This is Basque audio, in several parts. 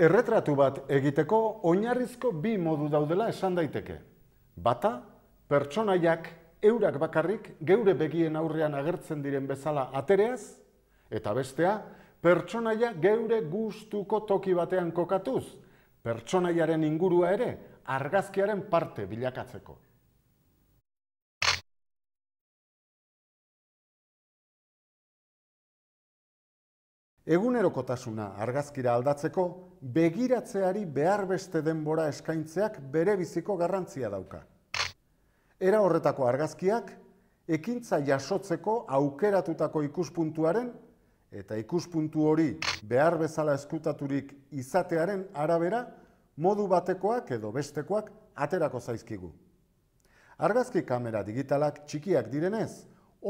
Erretratu bat egiteko oinarrizko bi modu daudela esan daiteke. Bata, pertsonaiak eurak bakarrik geure begien aurrean agertzen diren bezala atereaz, eta bestea, pertsonaia geure gustuko toki batean kokatuz, pertsonaiaren ingurua ere argazkiaren parte bilakatzeko. Egunerokotasuna argazkira aldatzeko begiratzeari behar beste denbora eskaintzeak bere biziko garrantzia dauka. Era horretako argazkiak ekintza jasotzeko aukeratutako ikuspuntuaren eta ikuspuntu hori behar bezala eskutaturik izatearen arabera modu batekoak edo bestekoak aterako zaizkigu. Argazki kamera digitalak txikiak direnez,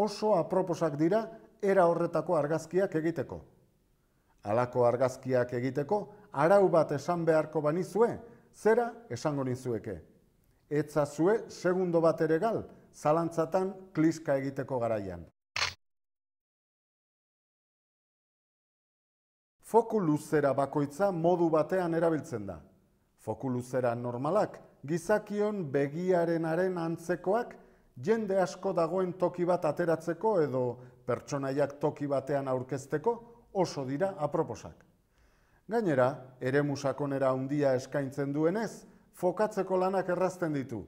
oso aproposak dira era horretako argazkiak egiteko alako argazkiak egiteko, arau bat esan beharko bani zera esango nizueke. Etza zue, segundo bat ere gal, zalantzatan kliska egiteko garaian. Foku luzera bakoitza modu batean erabiltzen da. Foku luzera normalak, gizakion begiarenaren antzekoak, jende asko dagoen toki bat ateratzeko edo pertsonaiak toki batean aurkezteko, oso dira aproposak. Gainera, ere musakonera undia eskaintzen duenez, fokatzeko lanak errazten ditu,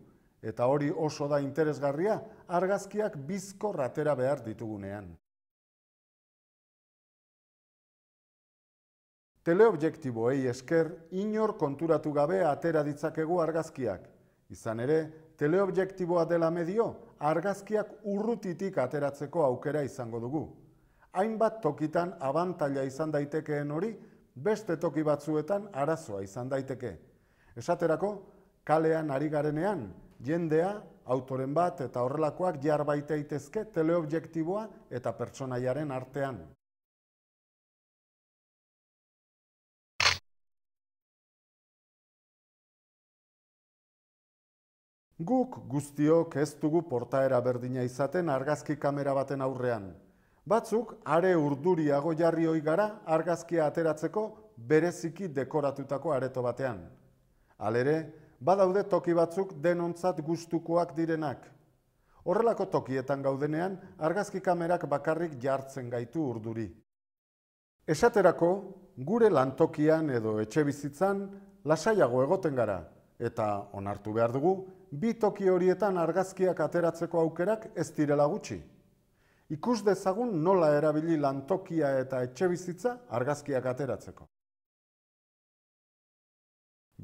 eta hori oso da interesgarria argazkiak bizko ratera behar ditugunean. Teleobjektiboei esker inor konturatu gabe atera ditzakegu argazkiak. Izan ere, teleobjektiboa dela medio, argazkiak urrutitik ateratzeko aukera izango dugu hainbat tokitan abantaila izan daitekeen hori, beste toki batzuetan arazoa izan daiteke. Esaterako, kalean ari garenean, jendea, autoren bat eta horrelakoak jar teleobjektiboa eta pertsonaiaren artean. Guk guztiok ez dugu portaera berdina izaten argazki kamera baten aurrean. Batzuk are urduriago jarri hoi gara argazkia ateratzeko bereziki dekoratutako areto batean. Alere, badaude toki batzuk denontzat gustukoak direnak. Horrelako tokietan gaudenean argazki kamerak bakarrik jartzen gaitu urduri. Esaterako, gure lantokian edo etxe bizitzan lasaiago egoten gara eta onartu behar dugu, bi toki horietan argazkiak ateratzeko aukerak ez direla gutxi. Ikus dezagun nola erabili lantokia eta etxebizitza argazkiak ateratzeko.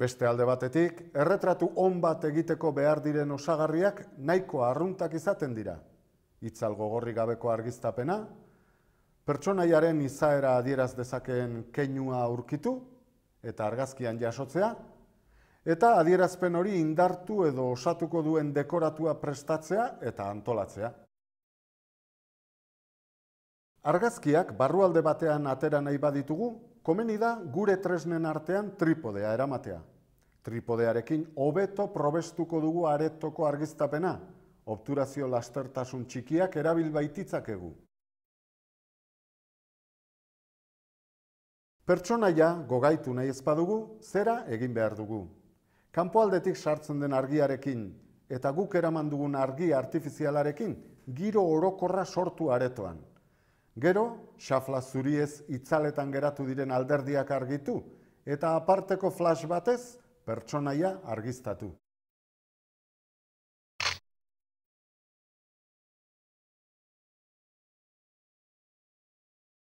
Beste alde batetik, erretratu on egiteko behar diren osagarriak nahiko arruntak izaten dira. Itzal gogorri gabeko argiztapena, pertsonaiaren izaera adieraz dezakeen keinua aurkitu eta argazkian jasotzea, eta adierazpen hori indartu edo osatuko duen dekoratua prestatzea eta antolatzea. Argazkiak barrualde batean atera nahi baditugu, komeni da gure tresnen artean tripodea eramatea. Tripodearekin hobeto probestuko dugu aretoko argiztapena, obturazio lastertasun txikiak erabil baititzakegu. Pertsonaia gogaitu nahi ez zera egin behar dugu. Kanpoaldetik sartzen den argiarekin eta guk eramandugun argi artifizialarekin giro orokorra sortu aretoan. Gero, xafla zuriez itzaletan geratu diren alderdiak argitu eta aparteko flash batez pertsonaia argiztatu.